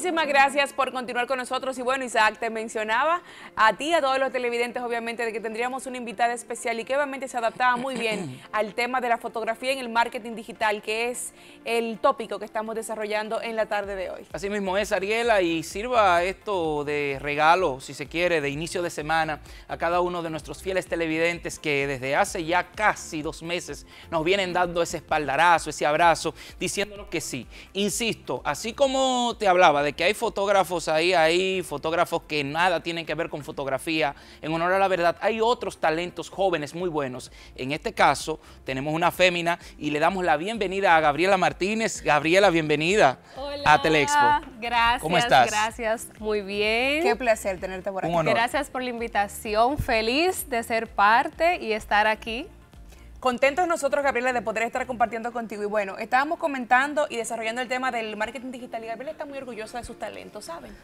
Muchísimas gracias por continuar con nosotros. Y bueno, Isaac, te mencionaba a ti, a todos los televidentes, obviamente, de que tendríamos una invitada especial y que obviamente se adaptaba muy bien al tema de la fotografía en el marketing digital, que es el tópico que estamos desarrollando en la tarde de hoy. Así mismo es, Ariela, y sirva esto de regalo, si se quiere, de inicio de semana a cada uno de nuestros fieles televidentes que desde hace ya casi dos meses nos vienen dando ese espaldarazo, ese abrazo, diciéndonos que sí. Insisto, así como te hablaba de que hay fotógrafos ahí, hay fotógrafos que nada tienen que ver con fotografía. En honor a la verdad, hay otros talentos jóvenes muy buenos. En este caso, tenemos una fémina y le damos la bienvenida a Gabriela Martínez. Gabriela, bienvenida a Telexpo. Gracias. ¿Cómo estás? Gracias, muy bien. Qué placer tenerte por aquí. Gracias por la invitación. Feliz de ser parte y estar aquí. Contentos nosotros, Gabriela, de poder estar compartiendo contigo. Y bueno, estábamos comentando y desarrollando el tema del marketing digital. Y Gabriela está muy orgullosa de sus talentos, ¿saben?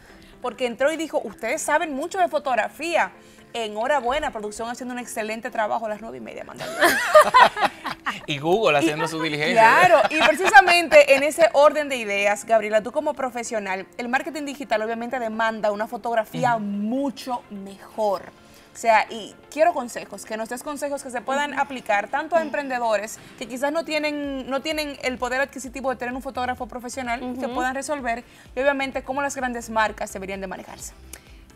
Porque entró y dijo, ustedes saben mucho de fotografía. Enhorabuena, producción haciendo un excelente trabajo a las nueve y media, mandando. y Google haciendo su diligencia. Claro, y precisamente en ese orden de ideas, Gabriela, tú como profesional, el marketing digital obviamente demanda una fotografía mucho mejor. O sea, y quiero consejos, que nos des consejos que se puedan aplicar tanto a emprendedores que quizás no tienen, no tienen el poder adquisitivo de tener un fotógrafo profesional que puedan resolver y obviamente cómo las grandes marcas deberían de manejarse.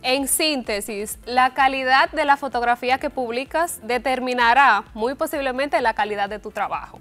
En síntesis, la calidad de la fotografía que publicas determinará muy posiblemente la calidad de tu trabajo.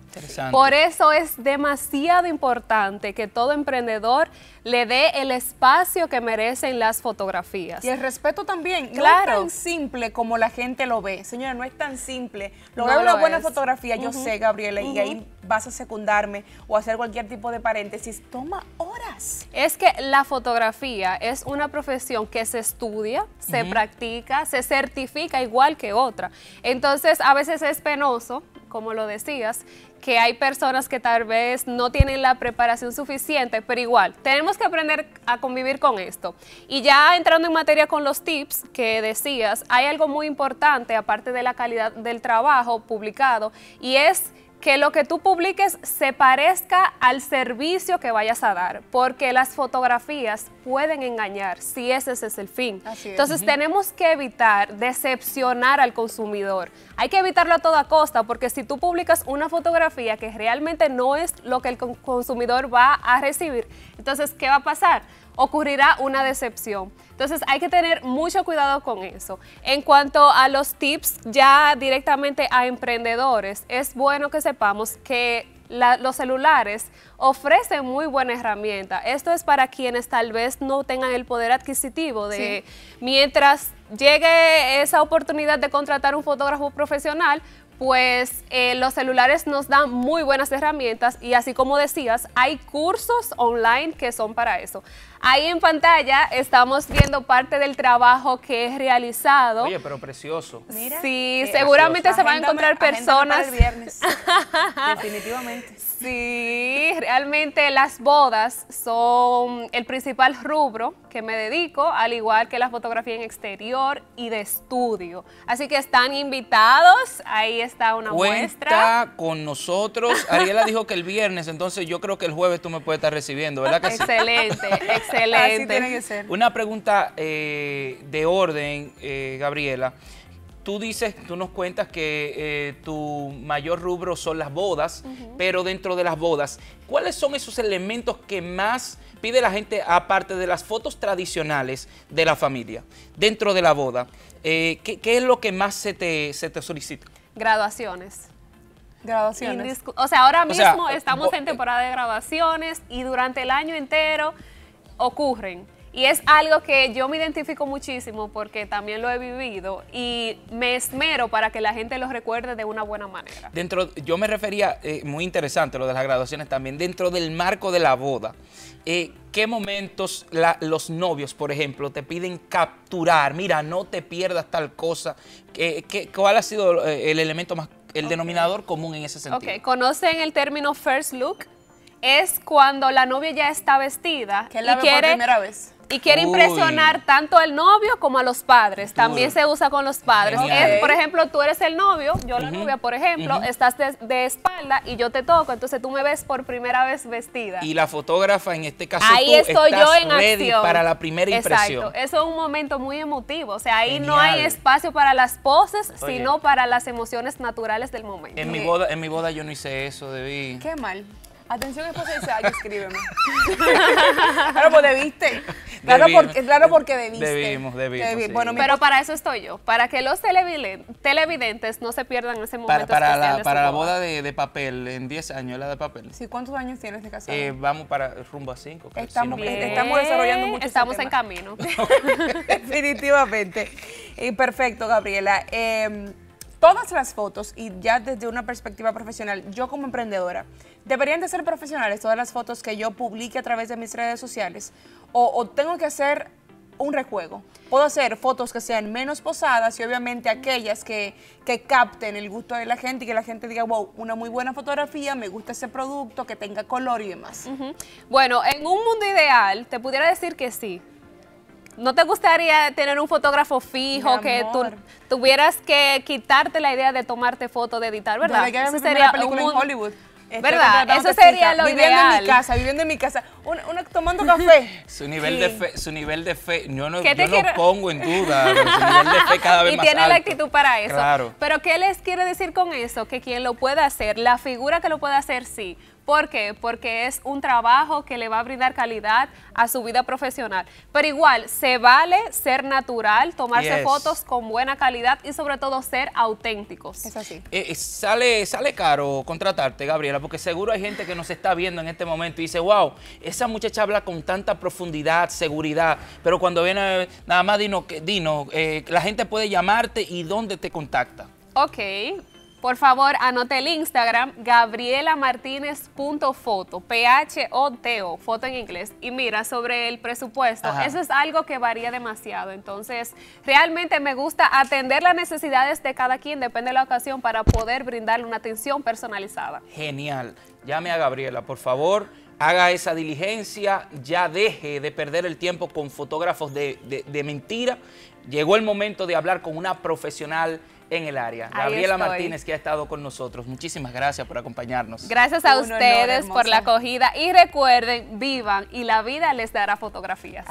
Por eso es demasiado importante que todo emprendedor le dé el espacio que merecen las fotografías. Y el respeto también. Claro. No es tan simple como la gente lo ve. Señora, no es tan simple. Lo no veo una buena fotografía, yo sé, Gabriela, y ahí vas a secundarme o hacer cualquier tipo de paréntesis, toma horas. Es que la fotografía es una profesión que se estudia, se practica, se certifica igual que otra. Entonces, a veces es penoso, como lo decías, que hay personas que tal vez no tienen la preparación suficiente, pero igual, tenemos que aprender a convivir con esto. Y ya entrando en materia con los tips que decías, hay algo muy importante, aparte de la calidad del trabajo publicado, y es que lo que tú publiques se parezca al servicio que vayas a dar, porque las fotografías pueden engañar si ese, es el fin. Entonces tenemos que evitar decepcionar al consumidor. Hay que evitarlo a toda costa, porque si tú publicas una fotografía que realmente no es lo que el consumidor va a recibir, entonces, ¿qué va a pasar? ocurrirá una decepción. Entonces hay que tener mucho cuidado con eso. En cuanto a los tips ya directamente a emprendedores, es bueno que sepamos que los celulares ofrecen muy buena herramienta. Esto es para quienes tal vez no tengan el poder adquisitivo de mientras llegue esa oportunidad de contratar un fotógrafo profesional, pues eh, los celulares nos dan muy buenas herramientas y así como decías, hay cursos online que son para eso. Ahí en pantalla estamos viendo parte del trabajo que he realizado. Oye, pero precioso. sí, eh, seguramente se van a encontrar personas. viernes. Definitivamente. Sí, realmente las bodas son el principal rubro que me dedico, al igual que la fotografía en exterior y de estudio. Así que están invitados, ahí está una muestra. muestra. con nosotros. Ariela dijo que el viernes, entonces yo creo que el jueves tú me puedes estar recibiendo, ¿verdad Excelente, excelente. Así tiene que ser. Una pregunta eh, de orden, eh, Gabriela tú dices, tú nos cuentas que eh, tu mayor rubro son las bodas, pero dentro de las bodas, ¿cuáles son esos elementos que más pide la gente, aparte de las fotos tradicionales de la familia, dentro de la boda? Eh, ¿qué, es lo que más se te, solicita? Graduaciones. Graduaciones. O sea, ahora mismo estamos en temporada de graduaciones y durante el año entero ocurren y es algo que yo me identifico muchísimo porque también lo he vivido y me esmero para que la gente lo recuerde de una buena manera. Dentro, yo me refería, eh, muy interesante lo de las graduaciones también, dentro del marco de la boda, eh, ¿qué momentos los novios, por ejemplo, te piden capturar? Mira, no te pierdas tal cosa. cuál ha sido eh, el elemento más, el denominador común en ese sentido? Ok, ¿conocen el término first look? es cuando la novia ya está vestida. Que la y quiere, primera vez. Y quiere impresionar tanto al novio como a los padres. También se usa con los padres. por ejemplo, tú eres el novio, yo la novia, por ejemplo, estás de, espalda y yo te toco, entonces tú me ves por primera vez vestida. Y la fotógrafa, en este caso, ahí tú estoy estás en ready para la primera impresión. Exacto. Eso es un momento muy emotivo. O sea, ahí no hay espacio para las poses, sino para las emociones naturales del momento. En, mi boda, en mi boda yo no hice eso, debí. Qué mal. Atención, esposa dice, ay, escríbeme. claro, pues debiste. Claro, porque, debiste. Debimos, debimos. bueno, Pero para eso estoy yo, para que los televidentes no se pierdan ese momento para, La, para la boda de, papel, en 10 años, la de papel. Sí, ¿cuántos años tienes de casado? Eh, vamos para rumbo a 5. Estamos, estamos desarrollando mucho Estamos en camino. Definitivamente. Y perfecto, Gabriela. Em, todas las fotos y ya desde una perspectiva profesional, yo como emprendedora, deberían de ser profesionales todas las fotos que yo publique a través de mis redes sociales o, tengo que hacer un rejuego. Puedo hacer fotos que sean menos posadas y obviamente aquellas que, que, capten el gusto de la gente y que la gente diga, wow, una muy buena fotografía, me gusta ese producto, que tenga color y demás. Bueno, en un mundo ideal, te pudiera decir que sí, ¿No te gustaría tener un fotógrafo fijo que tú tuvieras que quitarte la idea de tomarte foto, de editar, verdad? Eso sería película en Hollywood. Este, ¿Verdad? Eso sería lo viviendo ideal. Viviendo en mi casa, viviendo en mi casa, una, tomando café. Su nivel de fe, su nivel de fe, yo no, lo pongo en duda, su nivel de fe cada vez y más Y tiene la actitud para eso. Claro. Pero ¿qué les quiere decir con eso? Que quien lo pueda hacer, la figura que lo pueda hacer, sí. ¿Por qué? Porque es un trabajo que le va a brindar calidad a su vida profesional. Pero igual, se vale ser natural, tomarse fotos con buena calidad y sobre todo ser auténticos. Es así. Eh, eh, sale, sale caro contratarte, Gabriela, porque seguro hay gente que nos está viendo en este momento y dice, wow, esa muchacha habla con tanta profundidad, seguridad, pero cuando viene, nada más, Dino, Dino eh, la gente puede llamarte y dónde te contacta. Ok, por favor, anote el Instagram, gabriela P-H-O-T-O, foto en inglés. Y mira, sobre el presupuesto, eso es algo que varía demasiado. Entonces, realmente me gusta atender las necesidades de cada quien, depende de la ocasión, para poder brindarle una atención personalizada. Genial. Llame a Gabriela, por favor haga esa diligencia, ya deje de perder el tiempo con fotógrafos de, de, mentira. Llegó el momento de hablar con una profesional en el área. Gabriela Martínez, que ha estado con nosotros. Muchísimas gracias por acompañarnos. Gracias a ustedes por la acogida. Y recuerden, vivan y la vida les dará fotografías.